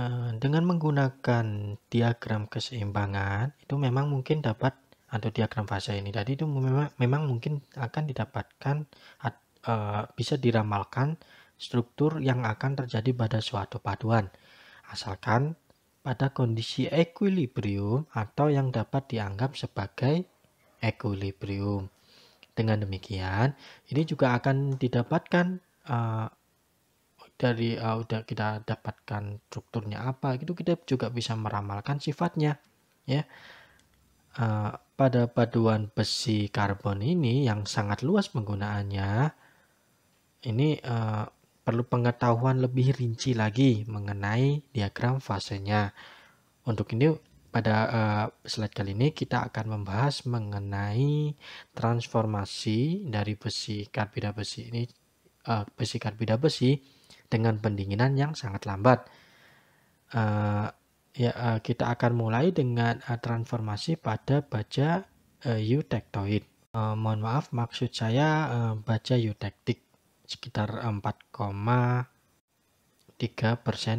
Eh, dengan menggunakan diagram keseimbangan itu memang mungkin dapat atau diagram fase ini tadi itu memang memang mungkin akan didapatkan uh, bisa diramalkan struktur yang akan terjadi pada suatu paduan asalkan pada kondisi equilibrium atau yang dapat dianggap sebagai equilibrium. Dengan demikian, ini juga akan didapatkan uh, dari uh, udah kita dapatkan strukturnya apa gitu kita juga bisa meramalkan sifatnya ya uh, pada paduan besi karbon ini yang sangat luas penggunaannya ini uh, perlu pengetahuan lebih rinci lagi mengenai diagram fasenya untuk ini pada uh, slide kali ini kita akan membahas mengenai transformasi dari besi karbida besi ini uh, eh, besikan besi dengan pendinginan yang sangat lambat. Uh, ya, uh, kita akan mulai dengan uh, transformasi pada baja uh, Uh, mohon maaf, maksud saya uh, baja eutectic sekitar 4,3%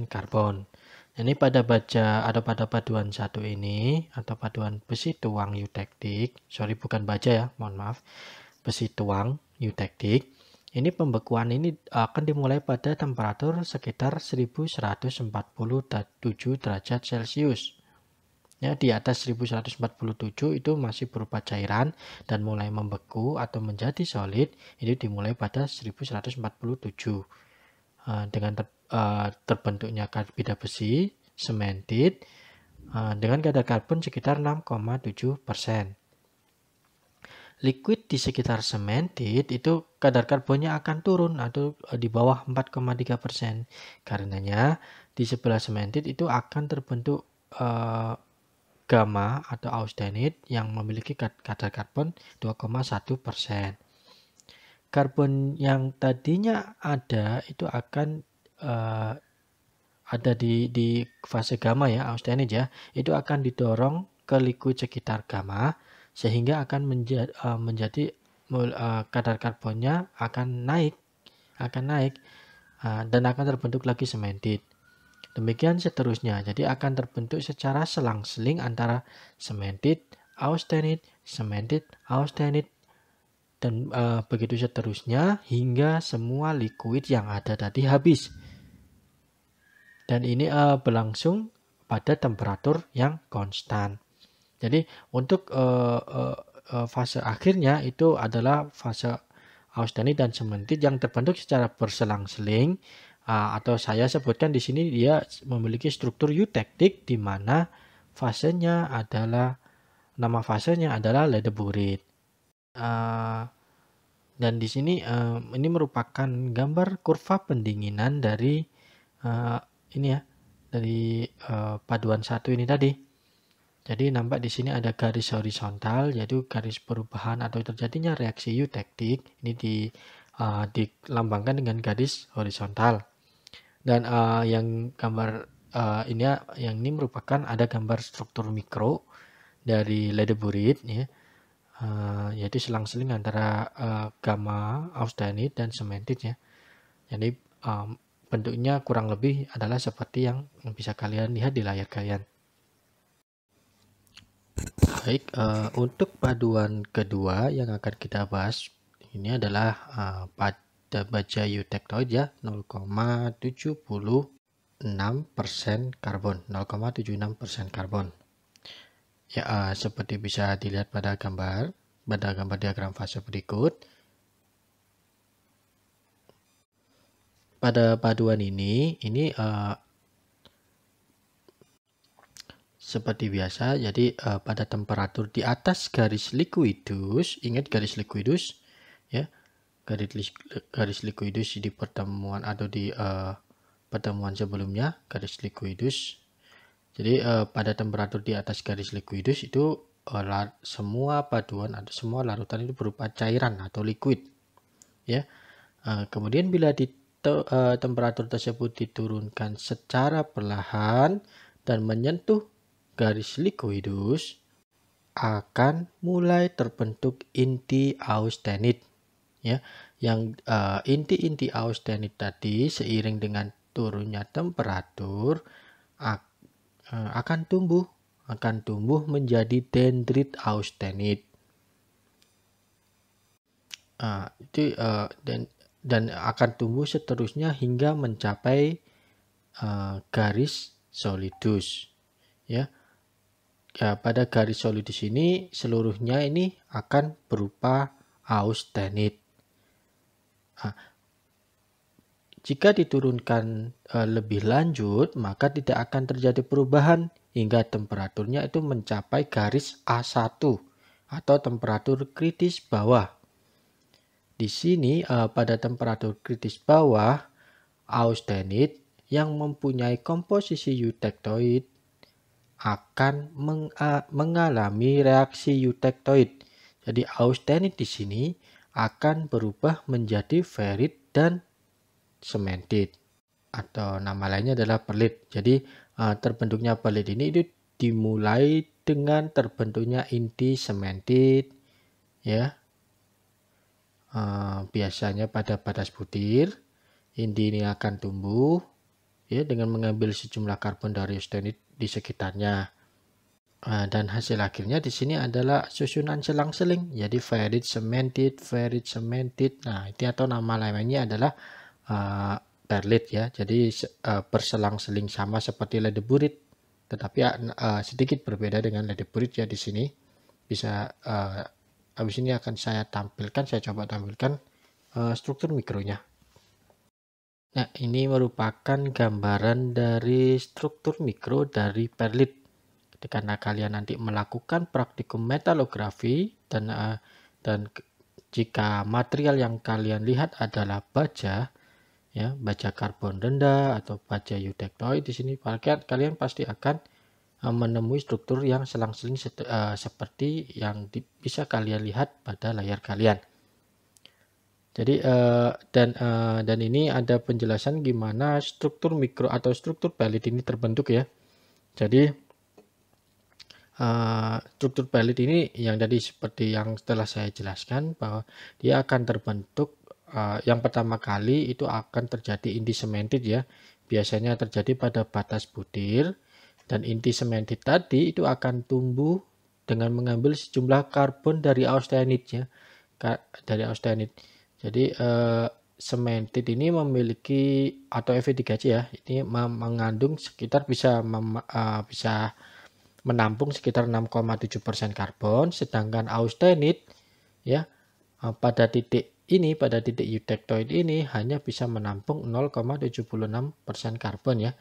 karbon. Ini pada baja atau pada paduan satu ini atau paduan besi tuang eutectic sorry bukan baja ya, mohon maaf, besi tuang eutectic ini pembekuan ini eh, akan dimulai pada temperatur sekitar 1147 derajat Celcius. Ya, di atas 1147 itu masih berupa cairan dan mulai membeku atau menjadi solid Ini dimulai pada 1147 eh, dengan eh, terbentuknya karbida besi sementit dengan kadar karbon sekitar 6,7 persen liquid di sekitar cemented itu kadar karbonnya akan turun atau eh, di bawah 4,3 persen. Karenanya di sebelah cemented itu akan terbentuk uh, gamma atau austenit yang memiliki kadar karbon 2,1 persen. Karbon yang tadinya ada itu akan uh, ada di, di fase gamma ya austenit ya itu akan didorong ke liquid sekitar gamma sehingga akan eh, menjadi, uh, eh, menjadi uh, kadar karbonnya akan naik akan naik uh, dan akan terbentuk lagi sementit. Demikian seterusnya. Jadi akan terbentuk secara selang-seling antara sementit, austenit, sementit, austenit dan uh, begitu seterusnya hingga semua liquid yang ada tadi habis. Dan ini uh, berlangsung pada temperatur yang konstan. Jadi untuk uh, uh, uh, fase akhirnya itu adalah fase austenit dan sementit yang terbentuk secara berselang-seling uh, atau saya sebutkan di sini dia memiliki struktur eutektik di mana fasenya adalah nama fasenya adalah ledeburit. Uh, ah, dan di sini uh, ini merupakan gambar kurva pendinginan dari uh, ini ya dari uh, paduan satu ini tadi. Jadi nampak di sini ada garis horizontal, yaitu garis perubahan atau terjadinya reaksi eutektik. Ini di, uh, dilambangkan dengan garis horizontal. Dan uh, yang gambar uh, ini yang ini merupakan ada gambar struktur mikro dari ledeburit, ya, uh, yaitu selang-seling antara uh, gamma, austenit, dan cementit, Ya. Jadi um, bentuknya kurang lebih adalah seperti yang bisa kalian lihat di layar kalian. Baik, uh, untuk paduan kedua yang akan kita bahas ini adalah uh, pada baja eutectoid ya 0,76 karbon 0,76 karbon. Ya uh, seperti bisa dilihat pada gambar pada gambar diagram fase berikut. Pada paduan ini ini uh, seperti biasa jadi uh, pada temperatur di atas garis likuidus ingat garis likuidus ya garis garis likuidus di pertemuan atau di uh, pertemuan sebelumnya garis likuidus jadi uh, pada temperatur di atas garis likuidus itu uh, semua paduan atau semua larutan itu berupa cairan atau liquid ya uh, kemudian bila di te, uh, temperatur tersebut diturunkan secara perlahan dan menyentuh garis likuidus, akan mulai terbentuk inti austenit. Ya, yang eh, inti-inti uh, austenit tadi seiring dengan turunnya temperatur ak, uh, akan tumbuh, akan tumbuh menjadi dendrit austenit. Uh, itu uh, dan dan akan tumbuh seterusnya hingga mencapai uh, garis solidus ya ya pada garis solid di sini seluruhnya ini akan berupa austenit. Nah, jika diturunkan e, lebih lanjut, maka tidak akan terjadi perubahan hingga temperaturnya itu mencapai garis A1 atau temperatur kritis bawah. Di sini e, pada temperatur kritis bawah, austenit yang mempunyai komposisi eutectoid akan mengalami reaksi eutectoid. Jadi austenit di sini akan berubah menjadi ferrit dan cementit atau nama lainnya adalah perlit. Jadi e, terbentuknya perlit ini itu dimulai dengan terbentuknya inti cementit, ya. E, biasanya pada batas butir inti ini akan tumbuh ya dengan mengambil sejumlah karbon dari austenit di sekitarnya. Ah, dan hasil akhirnya di sini adalah susunan selang-seling. Jadi ferit cemented, ferit cemented. Nah, itu atau nama lainnya adalah uh, perlit ya. Jadi uh, berselang-seling sama seperti ledeburit, tetapi uh, sedikit berbeda dengan ledeburit ya di sini. Bisa uh, habis ini akan saya tampilkan, saya coba tampilkan uh, struktur mikronya. Nah, ini merupakan gambaran dari struktur mikro dari perlit. Karena kalian nanti melakukan praktikum metalografi dan uh, dan jika material yang kalian lihat adalah baja, ya baja karbon rendah atau baja eudektoi di sini kalian kalian pasti akan eh, menemui struktur yang selang-seling eh, seperti yang bisa kalian lihat pada layar kalian. Jadi uh, dan uh, dan ini ada penjelasan gimana struktur mikro atau struktur pelit ini terbentuk ya. Jadi uh, struktur pelit ini yang tadi seperti yang telah saya jelaskan bahwa dia akan terbentuk uh, yang pertama kali itu akan terjadi inti sementit ya. Biasanya terjadi pada batas butir dan inti sementit tadi itu akan tumbuh dengan mengambil sejumlah karbon dari austenit ya. dari austenit jadi uh, sementit ini memiliki atau EV3C ya, ini mengandung sekitar bisa mem, uh, bisa menampung sekitar 6,7% karbon, sedangkan austenit ya uh, pada titik ini pada titik eutectoid ini hanya bisa menampung 0,76% karbon ya.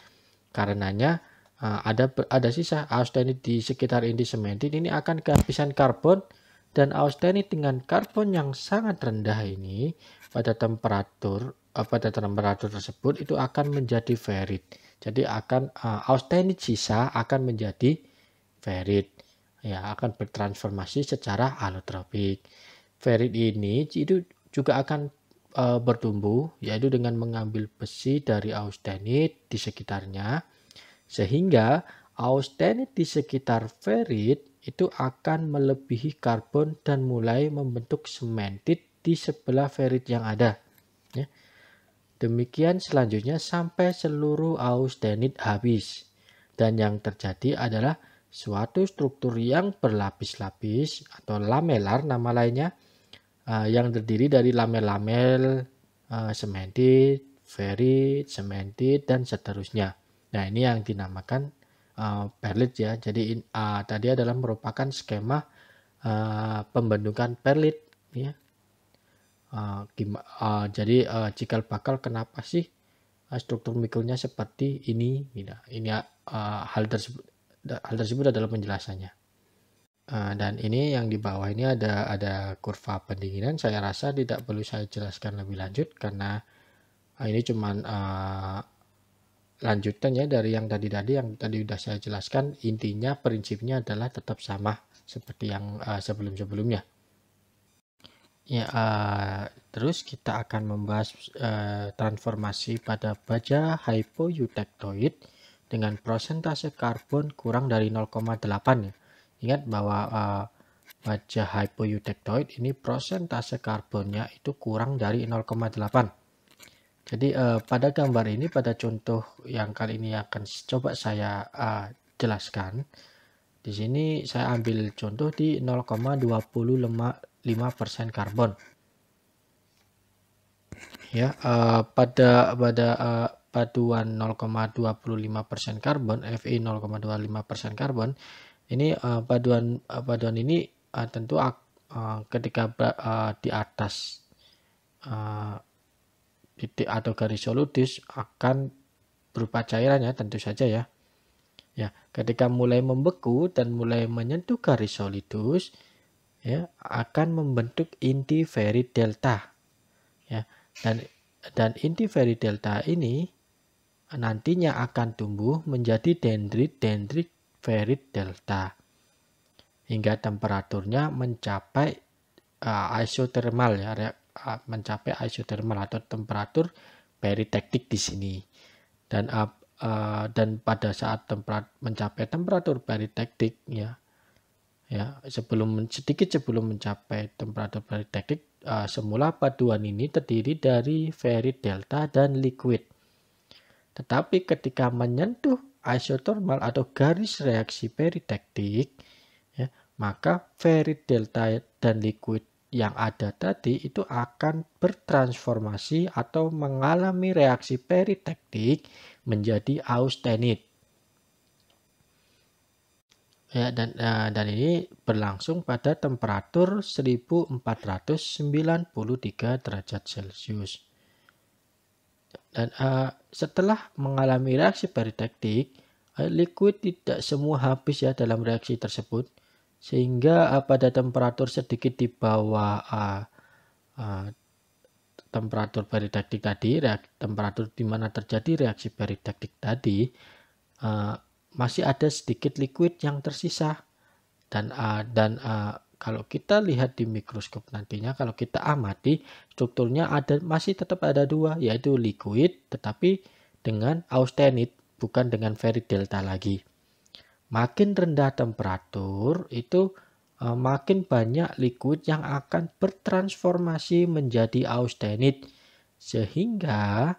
Karenanya ada ada sisa austenit di sekitar inti sementit ini akan kehabisan karbon dan austenit dengan karbon yang sangat rendah ini pada temperatur eh, pada temperatur tersebut itu akan menjadi ferrit. Jadi akan uh, eh, austenit sisa akan menjadi ferrit. Ya, akan bertransformasi secara alotropik. Ferrit ini itu juga akan uh, bertumbuh yaitu dengan mengambil besi dari austenit di sekitarnya sehingga austenit di sekitar ferrit itu akan melebihi karbon dan mulai membentuk sementit di sebelah ferit yang ada. Ya. Demikian selanjutnya sampai seluruh austenit habis. Dan yang terjadi adalah suatu struktur yang berlapis-lapis atau lamelar nama lainnya eh, yang terdiri dari lamel-lamel, eh, sementit, ferit, sementit, dan seterusnya. Nah ini yang dinamakan perlit eh, ya. Jadi uh, tadi adalah merupakan skema uh, eh, pembentukan perlit ya. Uh, uh, jadi uh, cikal bakal kenapa sih uh, struktur mikronya seperti ini? Nah, ini uh, hal tersebut hal tersebut adalah penjelasannya. Uh, dan ini yang di bawah ini ada ada kurva pendinginan. Saya rasa tidak perlu saya jelaskan lebih lanjut karena ini cuman uh, lanjutan ya dari yang tadi-tadi yang tadi sudah saya jelaskan intinya prinsipnya adalah tetap sama seperti yang uh, sebelum-sebelumnya ya uh, terus kita akan membahas uh, transformasi pada baja hypoeutectoid dengan prosentase karbon kurang dari 0,8 ya. ingat bahwa uh, baja hypoeutectoid ini prosentase karbonnya itu kurang dari 0,8 jadi uh, pada gambar ini, pada contoh yang kali ini akan coba saya uh, jelaskan, di sini saya ambil contoh di 0,25% karbon. Ya, uh, pada pada uh, paduan 0,25% karbon, Fe 0,25% karbon, ini uh, paduan uh, paduan ini uh, tentu uh, ketika uh, di atas uh, titik atau garis solutis akan berupa cairannya, tentu saja ya. Ya, ketika mulai membeku dan mulai menyentuh garis solidus ya akan membentuk inti veri delta. Ya, dan dan inti veri delta ini nantinya akan tumbuh menjadi dendrit dendrit ferit delta hingga temperaturnya mencapai uh, isotermal ya mencapai isotermal atau temperatur peritektik di sini dan uh, dan pada saat temperat mencapai temperatur peritektik ya ya sebelum sedikit sebelum mencapai temperatur peritektik uh, semula paduan ini terdiri dari ferit delta dan liquid tetapi ketika menyentuh isotermal atau garis reaksi peritektik ya, maka ferit delta dan liquid yang ada tadi itu akan bertransformasi atau mengalami reaksi peritektik menjadi austenit. Ya, dan, eh, dan ini berlangsung pada temperatur 1493 derajat Celcius. Dan uh, setelah mengalami reaksi peritektik, eh, liquid tidak semua habis ya dalam reaksi tersebut sehingga eh, pada temperatur sedikit di bawah uh, uh, temperatur baridaktik tadi, temperatur di mana terjadi reaksi baridaktik tadi, uh, masih ada sedikit liquid yang tersisa dan uh, dan uh, kalau kita lihat di mikroskop nantinya kalau kita amati strukturnya ada masih tetap ada dua yaitu liquid tetapi dengan austenit bukan dengan ferric delta lagi Makin rendah temperatur itu e, makin banyak liquid yang akan bertransformasi menjadi austenit sehingga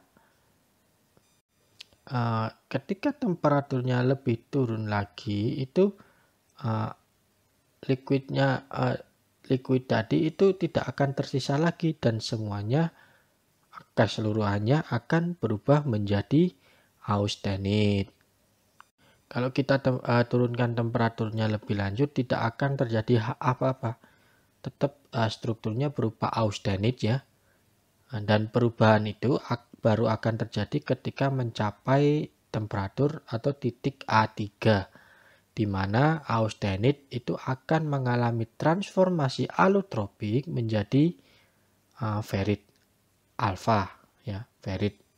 uh, ketika temperaturnya lebih turun lagi itu uh, liquidnya liquid tadi itu tidak akan tersisa lagi dan semuanya keseluruhannya akan berubah menjadi austenit. Kalau kita te uh, eh, turunkan temperaturnya lebih lanjut tidak akan terjadi apa-apa. Tetap uh, strukturnya berupa austenit ya. Dan perubahan itu ak baru akan terjadi ketika mencapai temperatur atau titik A3 di mana austenit itu akan mengalami transformasi alutropik menjadi uh, ferit alfa ya ferit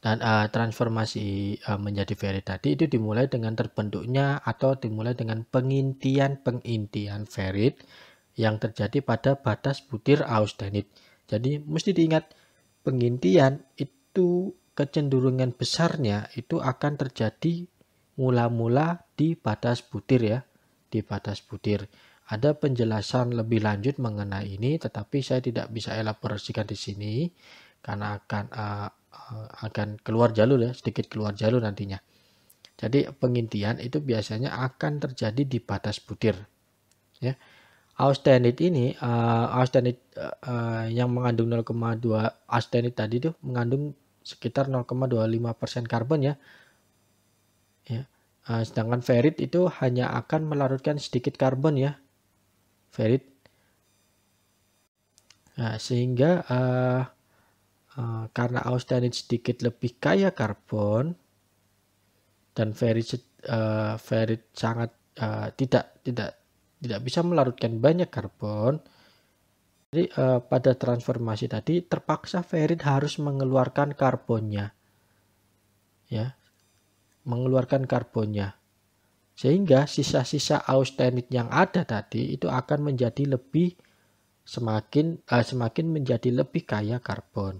dan uh, transformasi uh, menjadi ferit tadi itu dimulai dengan terbentuknya atau dimulai dengan pengintian-pengintian ferit yang terjadi pada batas butir austenit. Jadi mesti diingat pengintian itu kecenderungan besarnya itu akan terjadi mula-mula di batas butir ya, di batas butir. Ada penjelasan lebih lanjut mengenai ini tetapi saya tidak bisa elaborasikan di sini karena akan uh, Eh, akan keluar jalur ya, sedikit keluar jalur nantinya. Jadi pengintian itu biasanya akan terjadi di batas butir. Ya. Austenit ini, uh, austenit uh, uh, yang mengandung 0,2 austenit tadi itu mengandung sekitar 0,25% karbon ya. ya. Uh, sedangkan ferrit itu hanya akan melarutkan sedikit karbon ya. Ferrit. Nah, sehingga uh, Eh, karena austenit sedikit lebih kaya karbon dan ferit uh, eh, ferrit sangat uh, tidak tidak tidak bisa melarutkan banyak karbon. Jadi uh, pada transformasi tadi terpaksa ferit harus mengeluarkan karbonnya. Ya. Mengeluarkan karbonnya. Sehingga sisa-sisa austenit yang ada tadi itu akan menjadi lebih semakin uh, semakin menjadi lebih kaya karbon.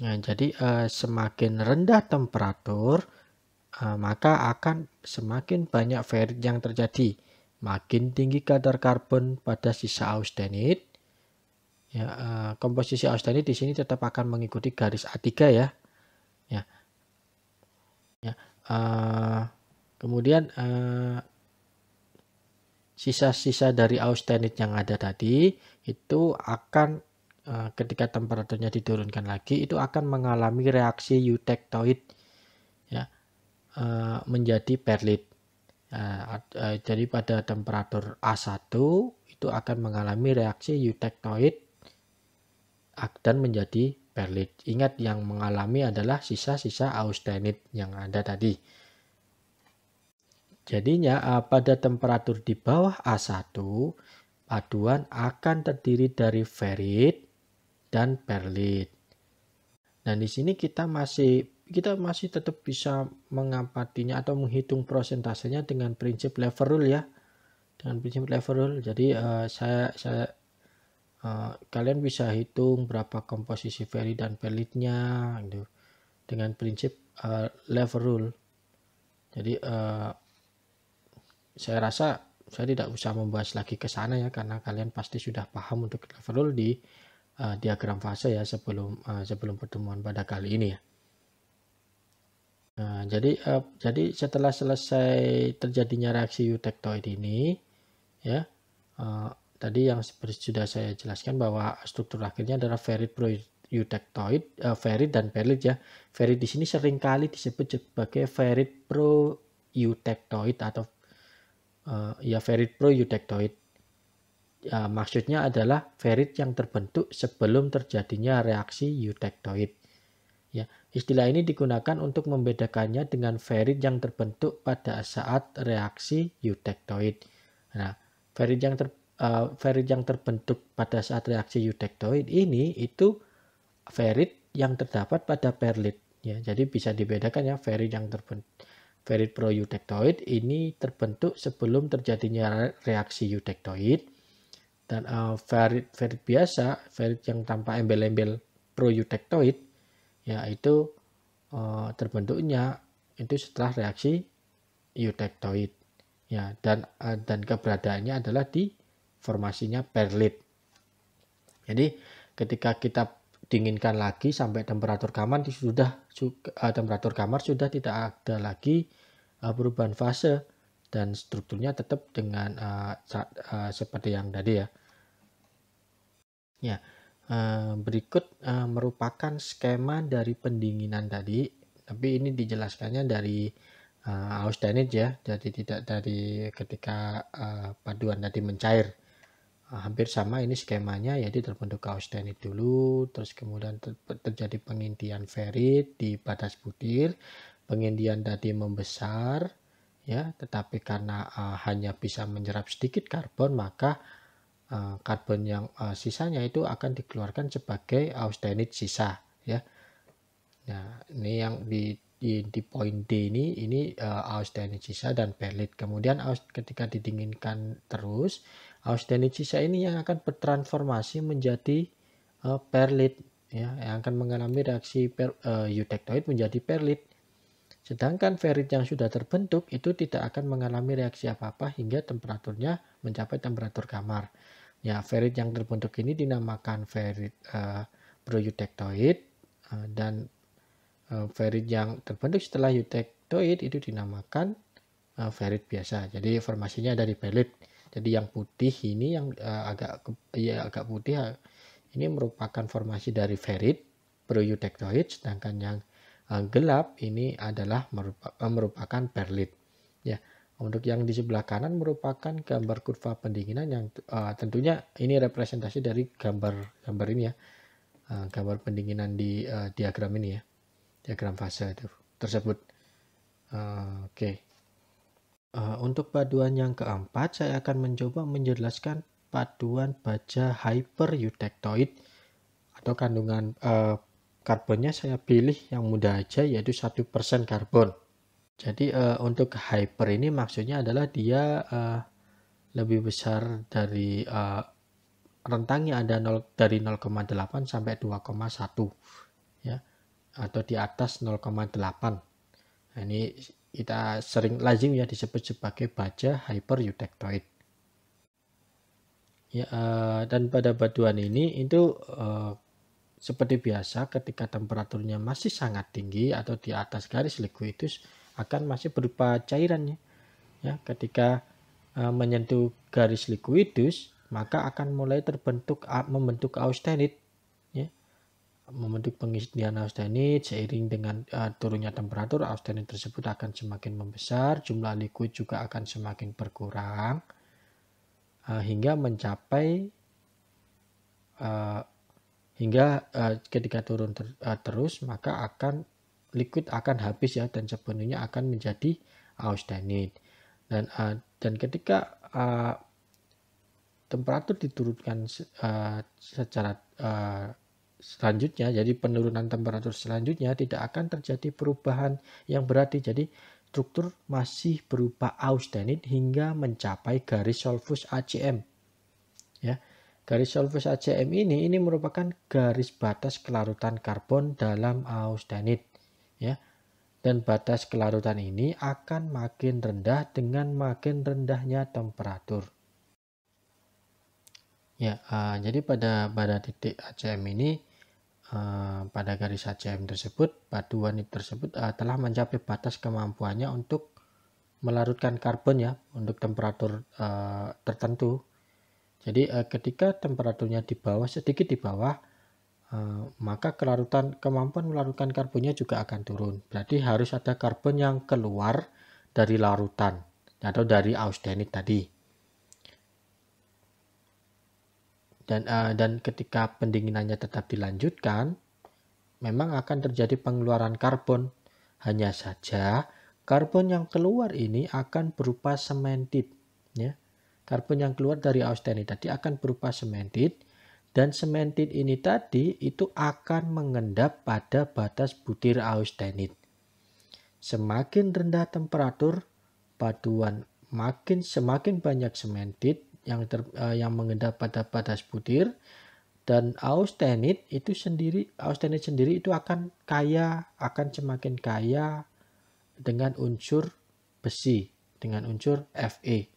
Nah, jadi uh, semakin rendah temperatur, uh, maka akan semakin banyak ferit yang terjadi. Makin tinggi kadar karbon pada sisa austenit, ya, uh, komposisi austenit di sini tetap akan mengikuti garis A3 ya. ya. ya uh, kemudian sisa-sisa uh, dari austenit yang ada tadi itu akan Eh, ketika temperaturnya diturunkan lagi itu akan mengalami reaksi eutectoid ya eh, menjadi perlit eh, jadi pada temperatur A1 itu akan mengalami reaksi eutectoid dan menjadi perlit ingat yang mengalami adalah sisa-sisa austenit yang ada tadi jadinya pada temperatur di bawah A1 paduan akan terdiri dari ferrit dan perlit. Dan di sini kita masih kita masih tetap bisa mengamatinya atau menghitung prosentasenya dengan prinsip lever rule ya. Dengan prinsip lever rule. Jadi uh, saya saya uh, kalian bisa hitung berapa komposisi feri dan perlitnya gitu dengan prinsip uh, eh, lever rule. Jadi uh, saya rasa saya tidak usah membahas lagi ke sana ya karena kalian pasti sudah paham untuk lever rule di uh, diagram fase ya sebelum uh, sebelum pertemuan pada kali ini ya. Nah, jadi uh, jadi setelah selesai terjadinya reaksi eutectoid ini ya uh, tadi yang sudah saya jelaskan bahwa struktur akhirnya adalah ferrit eutectoid uh, ferrit dan perlit ya. Ferrit di sini seringkali disebut sebagai ferrit eutectoid atau uh, ya ferrit eutectoid ya, maksudnya adalah ferit yang terbentuk sebelum terjadinya reaksi eudektoid. Ya, istilah ini digunakan untuk membedakannya dengan ferit yang terbentuk pada saat reaksi eudektoid. Nah, ferit yang ter, uh, yang terbentuk pada saat reaksi eudektoid ini itu ferit yang terdapat pada perlit. Ya, jadi bisa dibedakan ya ferit yang terbentuk ferit proeudektoid ini terbentuk sebelum terjadinya reaksi eudektoid dan uh, ferrit ferrit biasa ferrit yang tanpa embel-embel proyutektoid ya itu uh, terbentuknya itu setelah reaksi eutektoid ya dan uh, dan keberadaannya adalah di formasinya perlit jadi ketika kita dinginkan lagi sampai temperatur kamar sudah uh, temperatur kamar sudah tidak ada lagi uh, perubahan fase dan strukturnya tetap dengan uh, uh, seperti yang tadi ya Ya, eh, berikut eh, merupakan skema dari pendinginan tadi, tapi ini dijelaskannya dari uh, eh, austenit ya, jadi tidak dari ketika paduan tadi mencair. hampir sama ini skemanya, yaitu terbentuk austenit dulu, terus kemudian terjadi pengintian ferit di batas butir, pengintian tadi membesar, ya, tetapi karena hanya bisa menyerap sedikit karbon maka Eh, karbon yang eh, sisanya itu akan dikeluarkan sebagai austenit sisa ya. Nah, ini yang di di, di poin D ini ini uh, eh, austenit sisa dan perlit. Kemudian aus, ketika didinginkan terus, austenit sisa ini yang akan bertransformasi menjadi uh, perlit ya, yang akan mengalami reaksi per, uh, eutectoid menjadi perlit. Sedangkan ferrit yang sudah terbentuk itu tidak akan mengalami reaksi apa-apa hingga temperaturnya mencapai temperatur kamar. Ya, ferit yang terbentuk ini dinamakan ferit uh, eh, proyutektoid uh, eh, dan uh, eh, ferit yang terbentuk setelah eudektoid itu dinamakan uh, ferit biasa. Jadi formasinya dari pelit. Jadi yang putih ini yang uh, agak ya agak putih uh, ini merupakan formasi dari ferit proyutektoid sedangkan yang uh, gelap ini adalah merupakan perlit. Ya, untuk yang di sebelah kanan merupakan gambar kurva pendinginan yang uh, tentunya ini representasi dari gambar gambar ini ya. Uh, gambar pendinginan di uh, diagram ini ya. Diagram fase itu tersebut. Uh, Oke. Okay. Uh, untuk paduan yang keempat, saya akan mencoba menjelaskan paduan baja eutectoid atau kandungan uh, karbonnya saya pilih yang mudah aja yaitu satu persen karbon. Jadi uh, untuk hyper ini maksudnya adalah dia uh, lebih besar dari uh, rentangnya ada 0 dari 0,8 sampai 2,1 ya atau di atas 0,8. Nah, ini kita sering lazim ya disebut sebagai baja hyper eutectoid. Ya uh, dan pada batuan ini itu uh, seperti biasa ketika temperaturnya masih sangat tinggi atau di atas garis likuidus akan masih berupa cairannya. Ya, ketika e, menyentuh garis likuidus, maka akan mulai terbentuk membentuk austenit ya. Membentuk pengisian austenit seiring dengan e, turunnya temperatur, austenit tersebut akan semakin membesar, jumlah likuid juga akan semakin berkurang e, hingga mencapai e, hingga e, ketika turun ter, e, terus maka akan liquid akan habis ya dan sepenuhnya akan menjadi austenit. Dan uh, dan ketika uh, temperatur diturunkan uh, secara uh, selanjutnya, jadi penurunan temperatur selanjutnya tidak akan terjadi perubahan yang berarti. Jadi struktur masih berupa austenit hingga mencapai garis solvus ACM. Ya. Garis solvus ACM ini ini merupakan garis batas kelarutan karbon dalam austenit ya. Dan batas kelarutan ini akan makin rendah dengan makin rendahnya temperatur. Ya, uh, jadi pada pada titik ACM ini uh, pada garis ACM tersebut, paduan tersebut uh, telah mencapai batas kemampuannya untuk melarutkan karbon ya untuk temperatur uh, tertentu. Jadi uh, ketika temperaturnya di bawah sedikit di bawah Eh, maka kelarutan kemampuan melarutkan karbonnya juga akan turun. Berarti harus ada karbon yang keluar dari larutan atau dari austenit tadi. Dan, uh, dan ketika pendinginannya tetap dilanjutkan, memang akan terjadi pengeluaran karbon. Hanya saja karbon yang keluar ini akan berupa sementit. Ya. Karbon yang keluar dari austenit tadi akan berupa sementit dan sementit ini tadi itu akan mengendap pada batas butir austenit. Semakin rendah temperatur, paduan makin semakin banyak sementit yang ter, uh, yang mengendap pada batas butir dan austenit itu sendiri austenit sendiri itu akan kaya akan semakin kaya dengan unsur besi dengan unsur Fe.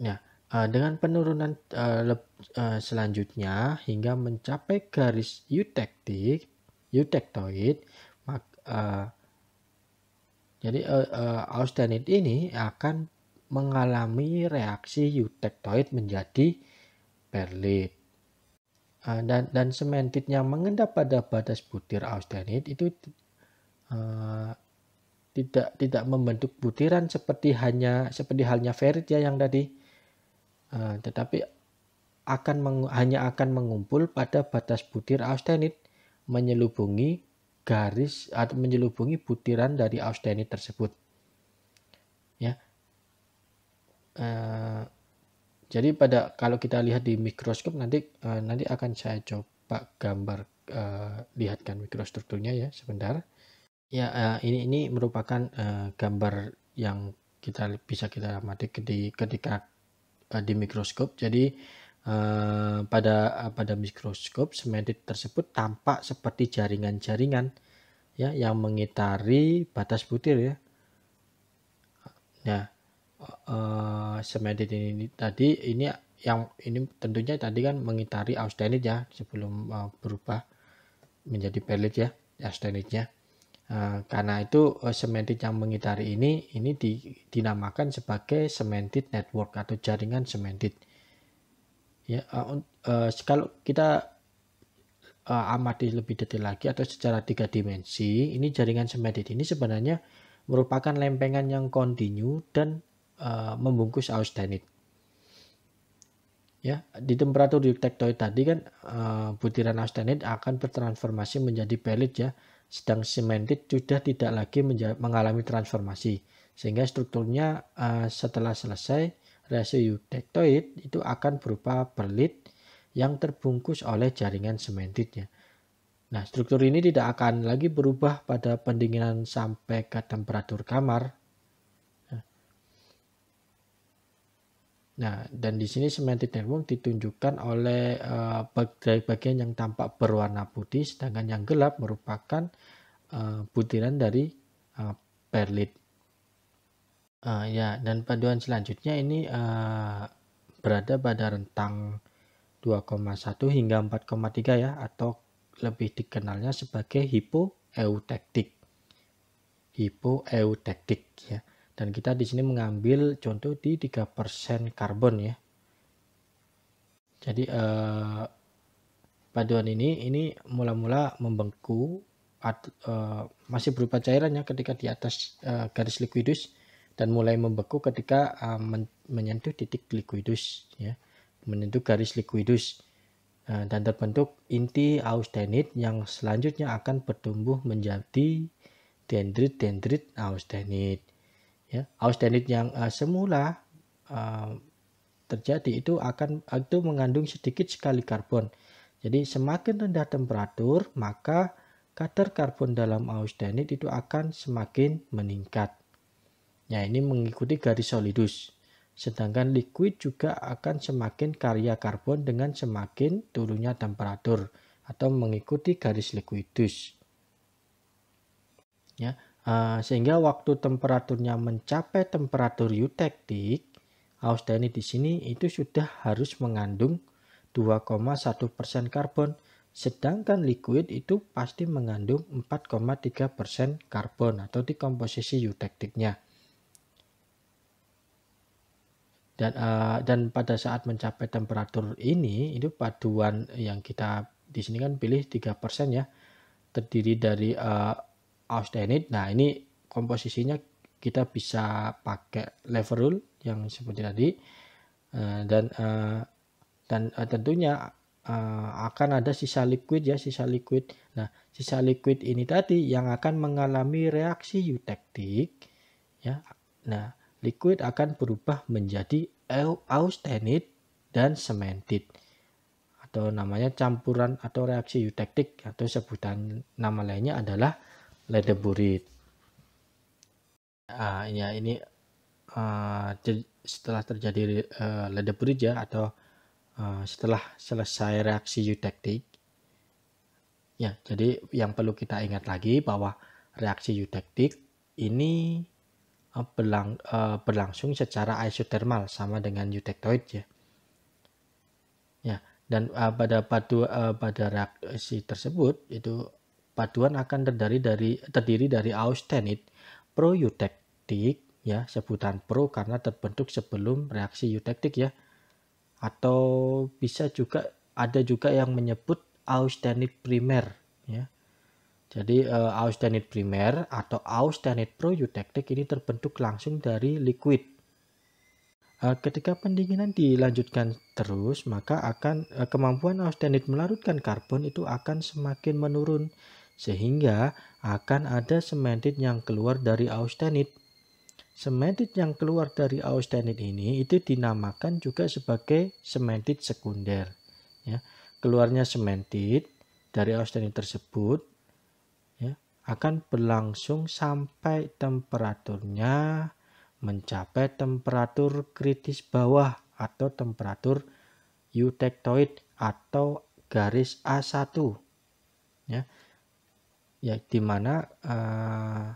Nah, Eh, dengan penurunan eh, eh, selanjutnya hingga mencapai garis eutektik, eutektoid, mak, uh, jadi uh, austenit ini akan mengalami reaksi eutektoid menjadi perlit. dan dan sementit mengendap pada batas butir austenit itu uh, tidak tidak membentuk butiran seperti hanya seperti halnya ferit ya yang tadi Eh, tetapi akan meng, hanya akan mengumpul pada batas butir austenit menyelubungi garis atau menyelubungi butiran dari austenit tersebut. Ya. Uh, jadi pada kalau kita lihat di mikroskop nanti uh, nanti akan saya coba gambar uh, lihatkan mikrostrukturnya ya sebentar. Ya uh, ini ini merupakan uh, gambar yang kita bisa kita amati ketika Eh, di mikroskop. Jadi eh, pada eh, pada mikroskop semedit tersebut tampak seperti jaringan-jaringan ya yang mengitari batas butir ya. Nah, semedit ini tadi ini yang ini tentunya tadi kan mengitari austenit ya sebelum berubah menjadi pelit ya austenitnya. Eh, karena itu eh, semantik yang mengitari ini ini dinamakan sebagai semantik network atau jaringan semantik. Ya, eh, kalau kita amati lebih detail lagi atau secara tiga dimensi, ini jaringan semantik ini sebenarnya merupakan lempengan yang kontinu dan membungkus austenit. Ya, di temperatur di tadi kan butiran austenit akan bertransformasi menjadi pellet ya sedang sementit sudah tidak lagi mengalami transformasi sehingga strukturnya uh, setelah selesai reaksi eudectoid itu akan berupa berlit yang terbungkus oleh jaringan sementitnya. Nah, struktur ini tidak akan lagi berubah pada pendinginan sampai ke temperatur kamar Nah, dan di sini semantic network ditunjukkan oleh uh, bagian yang tampak berwarna putih, sedangkan yang gelap merupakan uh, butiran dari uh, perlit. Uh, ya, dan paduan selanjutnya ini uh, berada pada rentang 2,1 hingga 4,3 ya, atau lebih dikenalnya sebagai hipoeutektik. Hipoeutektik ya. Dan kita di sini mengambil contoh di 3% karbon ya. Jadi eh, paduan ini ini mula-mula membengku at, eh, masih berupa cairannya ketika di atas eh, garis likuidus dan mulai membeku ketika eh, men menyentuh titik likuidus ya. Menyentuh garis likuidus eh, dan terbentuk inti austenit yang selanjutnya akan bertumbuh menjadi dendrit-dendrit austenit ya austenit yang uh, semula uh, terjadi itu akan itu mengandung sedikit sekali karbon jadi semakin rendah temperatur maka kadar karbon dalam austenit itu akan semakin meningkat ya ini mengikuti garis solidus sedangkan liquid juga akan semakin karya karbon dengan semakin turunnya temperatur atau mengikuti garis liquidus ya Eh, sehingga waktu temperaturnya mencapai temperatur eutektik, austenit di sini itu sudah harus mengandung 2,1% karbon, sedangkan liquid itu pasti mengandung 4,3% karbon atau di komposisi eutektiknya. Dan, uh, dan pada saat mencapai temperatur ini, itu paduan yang kita di sini kan pilih 3% ya, terdiri dari uh, austenit nah ini komposisinya kita bisa pakai lever rule yang seperti tadi eh, dan eh, dan eh, tentunya akan ada sisa liquid ya sisa liquid nah sisa liquid ini tadi yang akan mengalami reaksi eutektik ya nah liquid akan berubah menjadi austenit dan cemented atau namanya campuran atau reaksi eutektik atau sebutan nama lainnya adalah ledeburit uh, ah, ya ini uh, setelah terjadi uh, eh, ledeburit ya atau uh, setelah selesai reaksi eudektik ya jadi yang perlu kita ingat lagi bahwa reaksi eudektik ini eh, berlang, eh, berlangsung secara isotermal sama dengan eudektoid ya ya dan pada pada pada reaksi tersebut itu paduan akan terdiri dari terdiri dari austenit, proeudektik ya, sebutan pro karena terbentuk sebelum reaksi eudektik ya. Atau bisa juga ada juga yang menyebut austenit primer ya. Jadi uh, eh, austenit primer atau austenit proeudektik ini terbentuk langsung dari liquid. Eh, ketika pendinginan dilanjutkan terus, maka akan eh, kemampuan austenit melarutkan karbon itu akan semakin menurun sehingga akan ada sementit yang keluar dari austenit. Sementit yang keluar dari austenit ini itu dinamakan juga sebagai sementit sekunder. Ya, keluarnya sementit dari austenit tersebut ya, akan berlangsung sampai temperaturnya mencapai temperatur kritis bawah atau temperatur eutectoid atau garis A1. Ya ya di mana uh,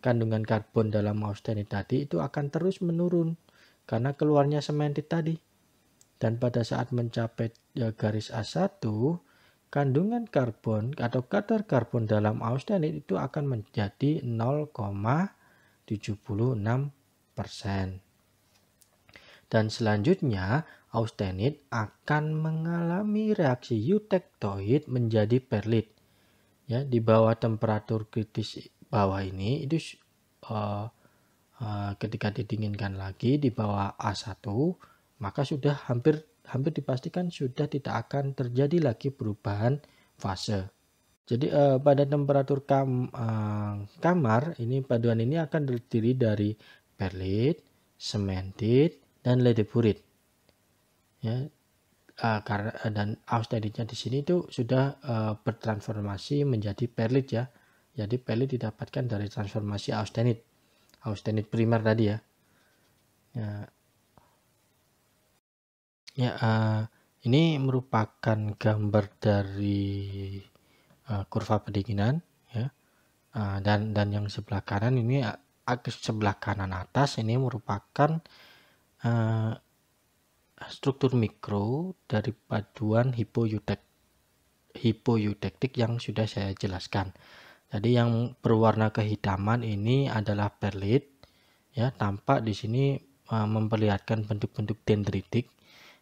kandungan karbon dalam austenit tadi itu akan terus menurun karena keluarnya sementit tadi. Dan pada saat mencapai ya, garis A1, kandungan karbon atau kadar karbon dalam austenit itu akan menjadi 0,76 persen. Dan selanjutnya, austenit akan mengalami reaksi eutektoid menjadi perlit ya di bawah temperatur kritis bawah ini itu uh, uh, ketika didinginkan lagi di bawah A1 maka sudah hampir hampir dipastikan sudah tidak akan terjadi lagi perubahan fase. Jadi uh, pada temperatur kam, uh, kamar ini paduan ini akan terdiri dari perlit, sementit, dan ledeburit. Ya, uh, dan austenitnya di sini itu sudah uh, bertransformasi menjadi perlit ya. Jadi perlit didapatkan dari transformasi austenit. Austenit primer tadi ya. Ya, ya uh, ini merupakan gambar dari uh, kurva pendinginan ya. Uh, dan dan yang sebelah kanan ini sebelah kanan atas ini merupakan uh, struktur mikro dari paduan hipoyudek, hipoyudektik yang sudah saya jelaskan. Jadi yang berwarna kehitaman ini adalah perlit ya tampak di sini e, memperlihatkan bentuk-bentuk dendritik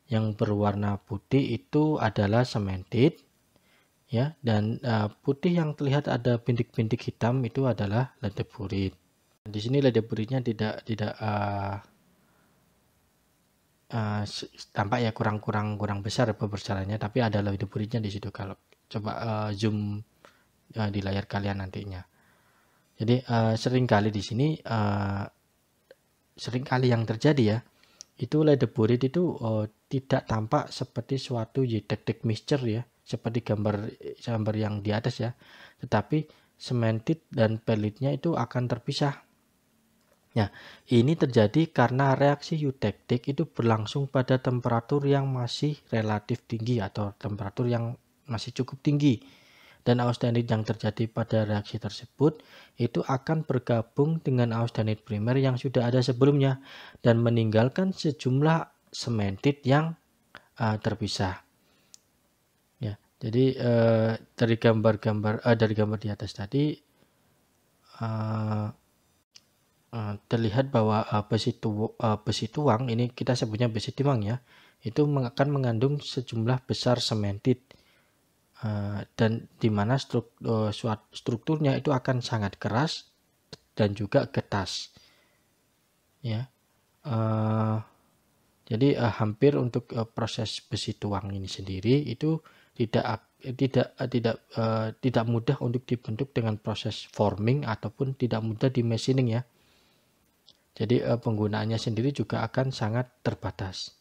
yang berwarna putih itu adalah sementit ya dan uh, putih yang terlihat ada bintik-bintik hitam itu adalah ledeburit. Di sini ledeburitnya tidak tidak uh, uh, tampak ya kurang-kurang kurang besar pemberjalannya tapi ada lebih muridnya di situ kalau coba uh, zoom uh, di layar kalian nantinya. Jadi uh, kali di sini uh, kali yang terjadi ya itu ledeburit itu uh, tidak tampak seperti suatu detektif mixture ya seperti gambar gambar yang di atas ya tetapi semenit dan pelitnya itu akan terpisah Nah, ini terjadi karena reaksi eutektik itu berlangsung pada temperatur yang masih relatif tinggi atau temperatur yang masih cukup tinggi. Dan austenit yang terjadi pada reaksi tersebut itu akan bergabung dengan austenit primer yang sudah ada sebelumnya dan meninggalkan sejumlah sementit yang uh, terpisah. Ya, jadi uh, dari gambar-gambar uh, dari gambar di atas tadi uh, Eh, terlihat bahwa uh, besi, tu, uh, besi tuang ini kita sebutnya besi timang ya itu akan mengandung sejumlah besar sementit uh, dan dimana struktur, struk, uh, strukturnya itu akan sangat keras dan juga getas ya uh, jadi uh, hampir untuk uh, proses besi tuang ini sendiri itu tidak tidak tidak uh, tidak mudah untuk dibentuk dengan proses forming ataupun tidak mudah di machining ya jadi eh, penggunaannya sendiri juga akan sangat terbatas.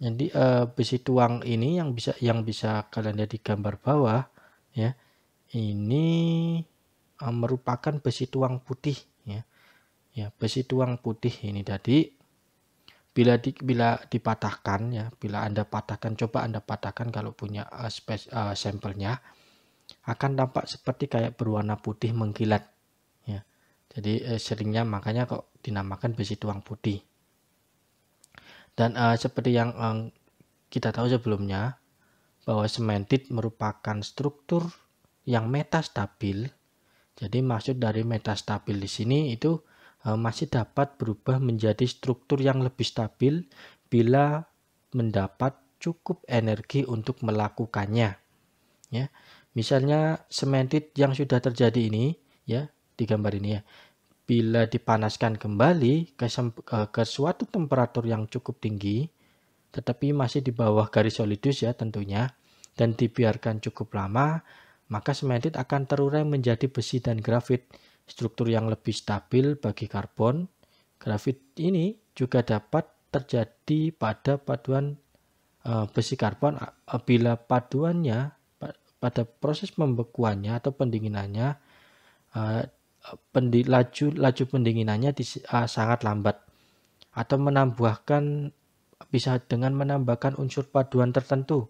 Jadi eh, besi tuang ini yang bisa yang bisa kalian lihat di gambar bawah ya. Ini eh, merupakan besi tuang putih ya. Ya, besi tuang putih ini tadi bila di, bila dipatahkan ya, bila Anda patahkan coba Anda patahkan kalau punya uh, space, uh, sampelnya akan tampak seperti kayak berwarna putih mengkilat jadi eh, seringnya makanya kok dinamakan besi tuang putih dan eh, seperti yang eh, kita tahu sebelumnya bahwa sementit merupakan struktur yang metastabil jadi maksud dari metastabil di sini itu eh, masih dapat berubah menjadi struktur yang lebih stabil bila mendapat cukup energi untuk melakukannya. Ya, misalnya sementit yang sudah terjadi ini, ya, di gambar ini ya. Bila dipanaskan kembali ke, ke suatu temperatur yang cukup tinggi, tetapi masih di bawah garis solidus ya tentunya, dan dibiarkan cukup lama, maka sementit akan terurai menjadi besi dan grafit, struktur yang lebih stabil bagi karbon. Grafit ini juga dapat terjadi pada paduan e, besi karbon apabila bila paduannya pada proses pembekuannya atau pendinginannya eh, pendi, laju laju pendinginannya di, uh, sangat lambat atau menambahkan bisa dengan menambahkan unsur paduan tertentu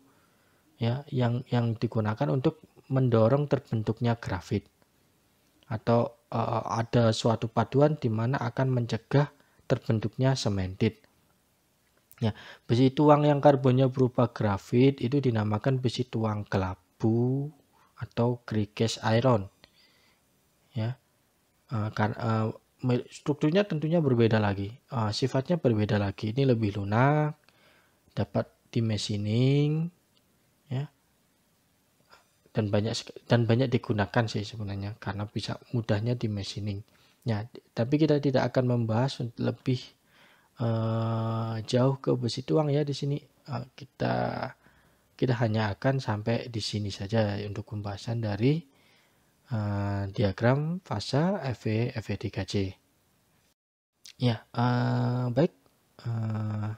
ya yang yang digunakan untuk mendorong terbentuknya grafit atau uh, ada suatu paduan di mana akan mencegah terbentuknya sementit. Ya, besi tuang yang karbonnya berupa grafit itu dinamakan besi tuang kelabu atau grigas iron. Ya, Eh, eh, strukturnya tentunya berbeda lagi eh, sifatnya berbeda lagi ini lebih lunak dapat dimesining ya dan banyak dan banyak digunakan sih sebenarnya karena bisa mudahnya dimesining ya tapi kita tidak akan membahas lebih uh, jauh ke besi tuang ya di sini uh, kita kita hanya akan sampai di sini saja untuk pembahasan dari uh, diagram fase FV fv 3 Ya, uh, baik. Uh,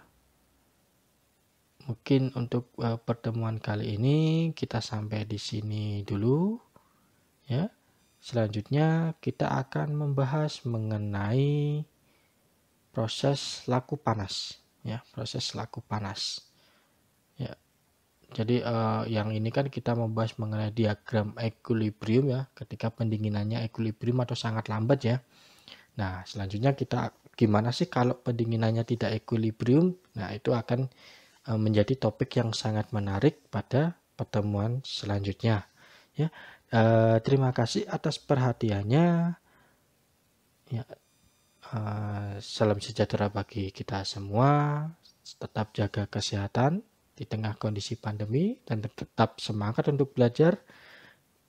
mungkin untuk uh, pertemuan kali ini kita sampai di sini dulu ya. Selanjutnya kita akan membahas mengenai proses laku panas ya, proses laku panas. Jadi uh, yang ini kan kita membahas mengenai diagram equilibrium ya, ketika pendinginannya equilibrium atau sangat lambat ya. Nah, selanjutnya kita gimana sih kalau pendinginannya tidak equilibrium? Nah, itu akan uh, menjadi topik yang sangat menarik pada pertemuan selanjutnya ya. Uh, terima kasih atas perhatiannya. Ya, uh, salam sejahtera bagi kita semua. Tetap jaga kesehatan di tengah kondisi pandemi dan tetap semangat untuk belajar.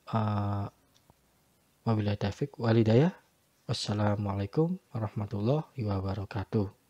Uh, Wabillahi taufik Wassalamualaikum warahmatullahi wabarakatuh.